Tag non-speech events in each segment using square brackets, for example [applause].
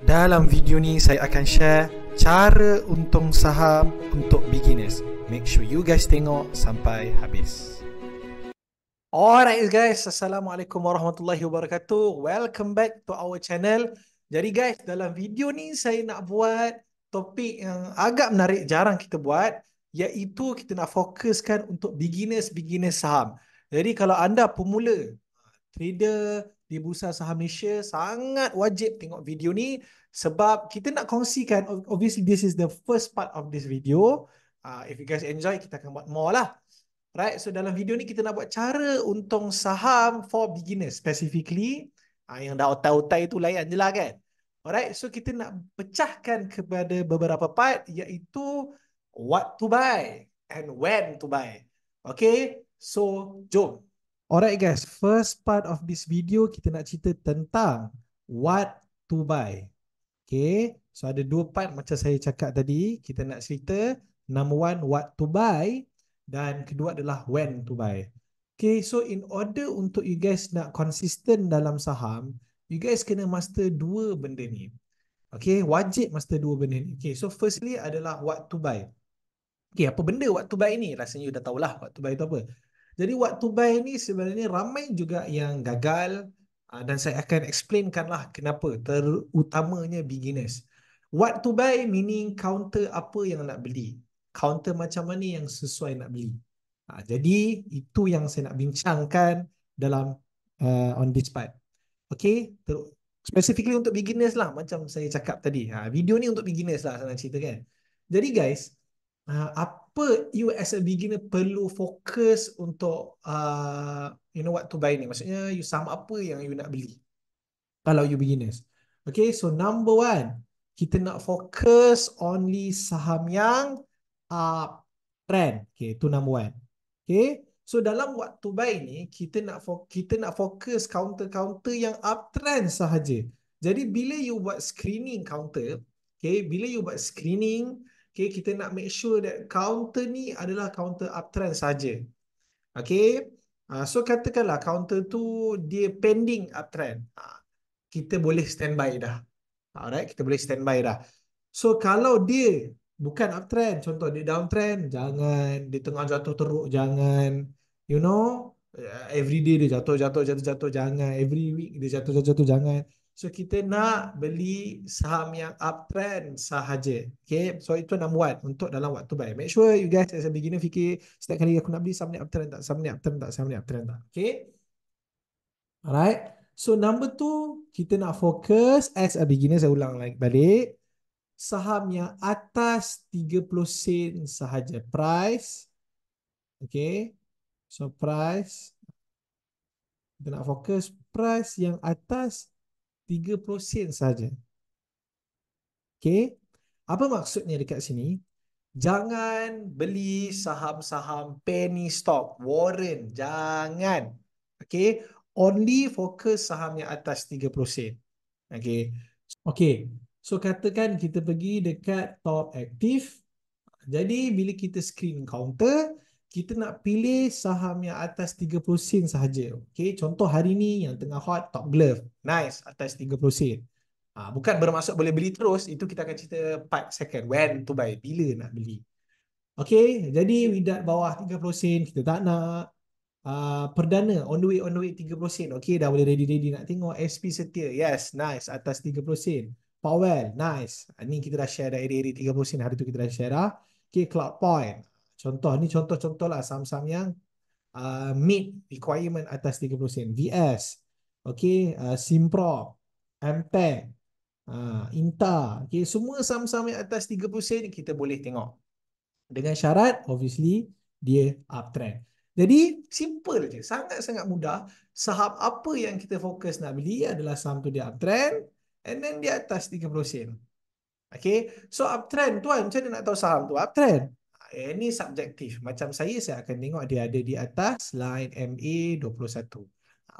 Dalam video ni saya akan share cara untung saham untuk beginners. Make sure you guys tengok sampai habis. Alright guys, Assalamualaikum Warahmatullahi Wabarakatuh. Welcome back to our channel. Jadi guys, dalam video ni saya nak buat topik yang agak menarik, jarang kita buat. Iaitu kita nak fokuskan untuk beginners-beginners saham. Jadi kalau anda pemula, trader, di Bursa Saham Malaysia sangat wajib tengok video ni sebab kita nak kongsikan obviously this is the first part of this video uh, if you guys enjoy kita akan buat more lah right so dalam video ni kita nak buat cara untung saham for beginners specifically uh, yang dah otai-otai tu layan je lah kan alright so kita nak pecahkan kepada beberapa part iaitu what to buy and when to buy okay so jom Alright guys, first part of this video kita nak cerita tentang what to buy. Okay, so ada dua part macam saya cakap tadi. Kita nak cerita number one, what to buy dan kedua adalah when to buy. Okay, so in order untuk you guys nak consistent dalam saham, you guys kena master dua benda ni. Okay, wajib master dua benda ni. Okay, so firstly adalah what to buy. Okay, apa benda what to buy ni? Rasanya you dah tahulah what to buy tu apa. Jadi waktu buy ni sebenarnya ramai juga yang gagal ah, dan saya akan explainkanlah kenapa terutamanya beginners. What to buy meaning counter apa yang nak beli. Counter macam mana yang sesuai nak beli. Ah, jadi itu yang saya nak bincangkan dalam uh, on this part. Okay, ter- specifically untuk beginners lah macam saya cakap tadi. Uh, video ni untuk beginners lah senang cerita kan. Jadi guys, uh, apa apa you as a beginner perlu fokus untuk uh, you know what to buy ni maksudnya you sum apa yang you nak beli kalau you beginners okay so number one kita nak fokus only saham yang uh, trend okay tu number one okay so dalam waktu buy ni kita nak kita nak fokus counter-counter yang uptrend sahaja jadi bila you buat screening counter okay bila you buat screening Okay, kita nak make sure that counter ni adalah counter uptrend saja. Okay, uh, so katakanlah counter tu dia pending uptrend. Uh, ah, kita boleh standby dah. Alright, kita boleh standby dah. So kalau dia bukan uptrend, contoh dia downtrend, jangan. Dia tengah jatuh teruk, jangan. You know, eh, every day dia jatuh, jatuh, jatuh, jatuh, jangan. Every week dia jatuh, jatuh, jatuh, jangan. So kita nak beli saham yang uptrend sahaja. Okay. So itu number one untuk dalam waktu baik. Make sure you guys as a beginner fikir setiap kali aku nak beli saham ni uptrend tak? Saham ni uptrend tak? Saham ni uptrend tak? Okay. Alright. So number two, kita nak fokus as a beginner. Saya ulang lagi balik. Saham yang atas 30 sen sahaja. Price. Okay. So price. Kita nak fokus price yang atas 3% saja. Okay. Apa maksudnya dekat sini? Jangan beli saham-saham penny stock, warren. Jangan. Okay. Only focus saham yang atas 30%. Okay. Okay. So katakan kita pergi dekat top active. Jadi bila kita screen counter, kita nak pilih saham yang atas 30 sen sahaja. Okay, contoh hari ni yang tengah hot, top glove. Nice, atas 30 sen. Ha, bukan bermaksud boleh beli terus, itu kita akan cerita part second. When to buy, bila nak beli. Okay, jadi widat bawah 30 sen, kita tak nak. Uh, perdana, on the way, on the way 30 sen. Okay, dah boleh ready-ready nak tengok. SP Setia, yes, nice, atas 30 sen. Powell, nice. Ini ah, kita dah share dah area-area 30 sen, hari tu kita dah share dah. Okay, Cloud Point, Contoh ni contoh-contoh lah saham-saham yang uh, meet requirement atas 30 sen. VS, okay, uh, Simpro, Ampeg, uh, Inta, okay, semua saham-saham yang atas 30 sen kita boleh tengok. Dengan syarat, obviously, dia uptrend. Jadi, simple je. Sangat-sangat mudah. Sahab apa yang kita fokus nak beli adalah saham tu dia uptrend and then dia atas 30 sen. Okay, so uptrend tuan, macam mana nak tahu saham tu uptrend? ini eh, subjektif. Macam saya, saya akan tengok dia ada di atas line MA21.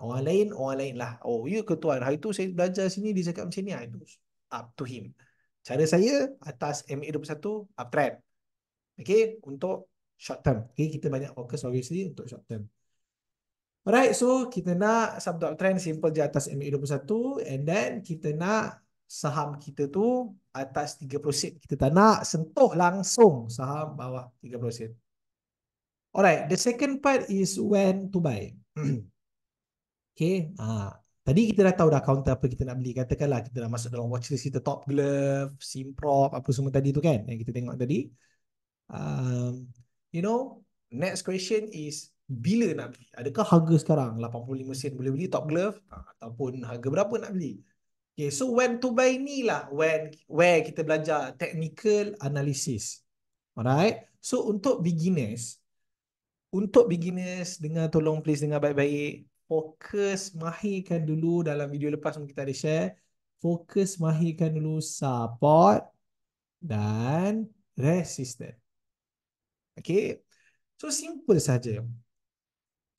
Orang lain, orang lain lah. Oh, ya ke tuan? Hari tu saya belajar sini, dia cakap macam ni. Ah, itu up to him. Cara saya, atas MA21, uptrend. Okay, untuk short term. Okay, kita banyak fokus obviously untuk short term. Alright, so kita nak sub uptrend simple je atas MA21 and then kita nak saham kita tu atas 30 sen kita tak nak sentuh langsung saham bawah 30 sen. Alright, the second part is when to buy. [clears throat] okay, ha. tadi kita dah tahu dah counter apa kita nak beli. Katakanlah kita dah masuk dalam watchlist kita top glove, simprop, apa semua tadi tu kan yang kita tengok tadi. Um, you know, next question is bila nak beli? Adakah harga sekarang 85 sen boleh beli top glove ha, ataupun harga berapa nak beli? Okay, so when to buy ni lah when where kita belajar technical analysis. Alright. So untuk beginners, untuk beginners dengar tolong please dengar baik-baik. Fokus mahirkan dulu dalam video lepas mungkin kita ada share. Fokus mahirkan dulu support dan resistance. Okay. So simple saja.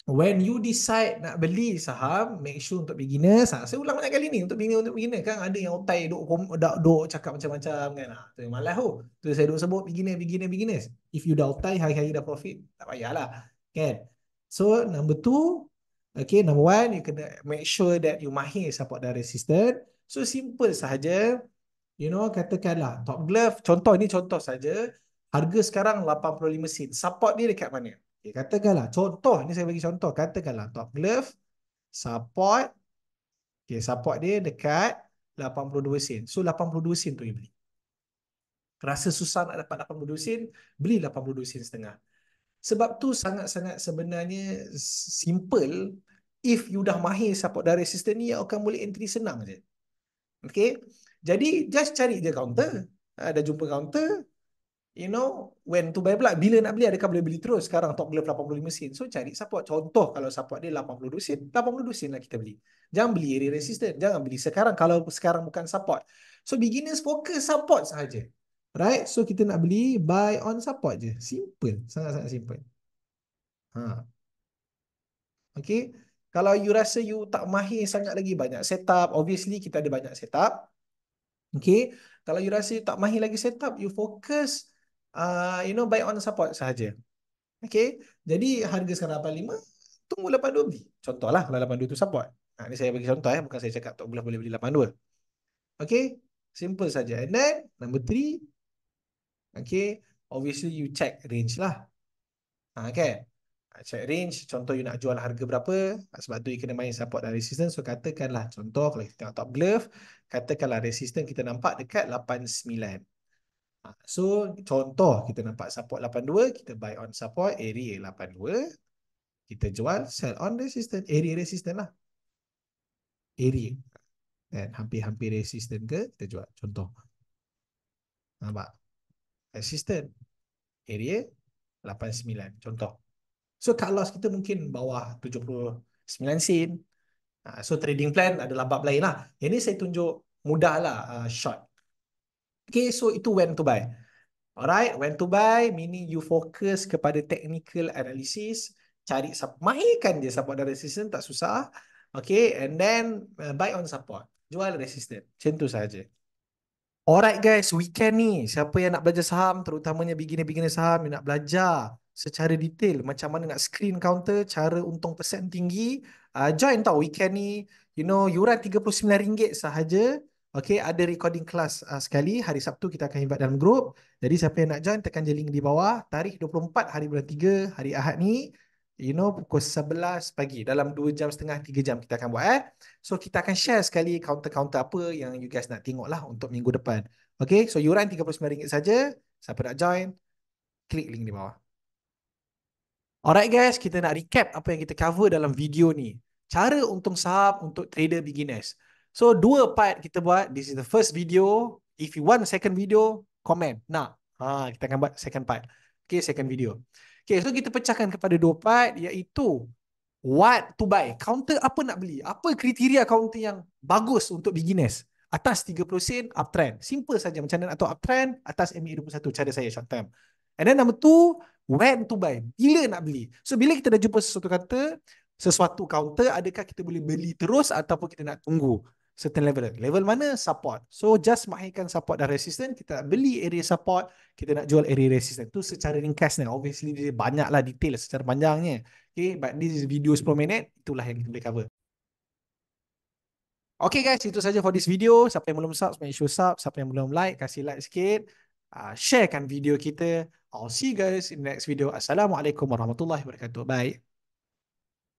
When you decide nak beli saham, make sure untuk beginner. Ha, saya ulang banyak kali ni untuk beginner untuk beginner kan ada yang otai duk duk, duk cakap macam-macam kan. Ah, tu yang malas tu. Oh. Tu saya duk sebut beginner beginner beginners. If you dah otai hari-hari dah profit, tak payahlah. Kan? So number two, okay, number one you kena make sure that you mahir support the resistant. So simple sahaja, you know, katakanlah top glove, contoh ni contoh saja. Harga sekarang 85 sen. Support dia dekat mana? Okay, eh, katakanlah contoh ni saya bagi contoh katakanlah top glove support okey support dia dekat 82 sen. So 82 sen tu you beli. Rasa susah nak dapat 82 sen, beli 82 sen setengah. Sebab tu sangat-sangat sebenarnya simple if you dah mahir support dari sistem ni you akan boleh entry senang je. Okey. Jadi just cari je counter, ada ha, jumpa counter, you know when to buy pula bila nak beli adakah boleh beli terus sekarang top glove 85 sen so cari support contoh kalau support dia 82 sen 82 sen lah kita beli jangan beli area resistance, jangan beli sekarang kalau sekarang bukan support so beginners fokus support saja, right so kita nak beli buy on support je simple sangat-sangat simple ha okay kalau you rasa you tak mahir sangat lagi banyak setup obviously kita ada banyak setup okay kalau you rasa you tak mahir lagi setup you fokus uh, you know buy on support saja. Okay, jadi harga sekarang 85, tunggu 82 beli. Contohlah kalau 82 tu support. Nah, ha, ini saya bagi contoh ya, eh. bukan saya cakap tak boleh boleh beli 82. Okay, simple saja. And then number 3, okay, obviously you check range lah. Ha, okay, check range contoh you nak jual harga berapa sebab tu you kena main support dan resistance so katakanlah contoh kalau kita tengok top glove katakanlah resistance kita nampak dekat 89 Ha, so contoh kita nampak support 82 kita buy on support area 82 kita jual sell on resistant area resistant lah area dan hampir-hampir resistant ke kita jual contoh nampak resistant area 89 contoh so cut loss kita mungkin bawah 79 sen ha, so trading plan adalah bab lain lah ini saya tunjuk mudah lah uh, short Okay, so itu when to buy. Alright, when to buy meaning you focus kepada technical analysis, cari support mahirkan je support dan resistance tak susah. Okay, and then uh, buy on support, jual resistance. Macam tu sahaja. Alright guys, weekend ni siapa yang nak belajar saham terutamanya beginner-beginner saham nak belajar secara detail macam mana nak screen counter, cara untung persen tinggi, uh, join tau weekend ni. You know, yuran RM39 sahaja. Okay, ada recording kelas uh, sekali. Hari Sabtu kita akan invite dalam group. Jadi siapa yang nak join, tekan je link di bawah. Tarikh 24 hari bulan 3, hari Ahad ni. You know, pukul 11 pagi. Dalam 2 jam setengah, 3 jam kita akan buat eh. So kita akan share sekali counter-counter apa yang you guys nak tengok lah untuk minggu depan. Okay, so yuran RM39 saja. Siapa nak join, klik link di bawah. Alright guys, kita nak recap apa yang kita cover dalam video ni. Cara untung sahab untuk trader beginners. So dua part kita buat. This is the first video. If you want second video, comment. Nak. Ha, kita akan buat second part. Okay, second video. Okay, so kita pecahkan kepada dua part iaitu what to buy. Counter apa nak beli? Apa kriteria counter yang bagus untuk beginners? Atas 30 sen, uptrend. Simple saja macam mana atau uptrend atas e MA21 cara saya short term. And then number two, when to buy. Bila nak beli? So bila kita dah jumpa sesuatu kata, sesuatu counter, adakah kita boleh beli terus ataupun kita nak tunggu? certain level. Level mana? Support. So just mahirkan support dan resistance, kita nak beli area support, kita nak jual area resistance. tu secara ringkas ni. Obviously dia lah detail secara panjangnya. Okay, but this is video 10 minit, itulah yang kita boleh cover. Okay guys, itu saja for this video. Siapa yang belum sub, make sure sub. Siapa yang belum like, kasih like sikit. Uh, sharekan video kita. I'll see you guys in next video. Assalamualaikum warahmatullahi wabarakatuh. Bye.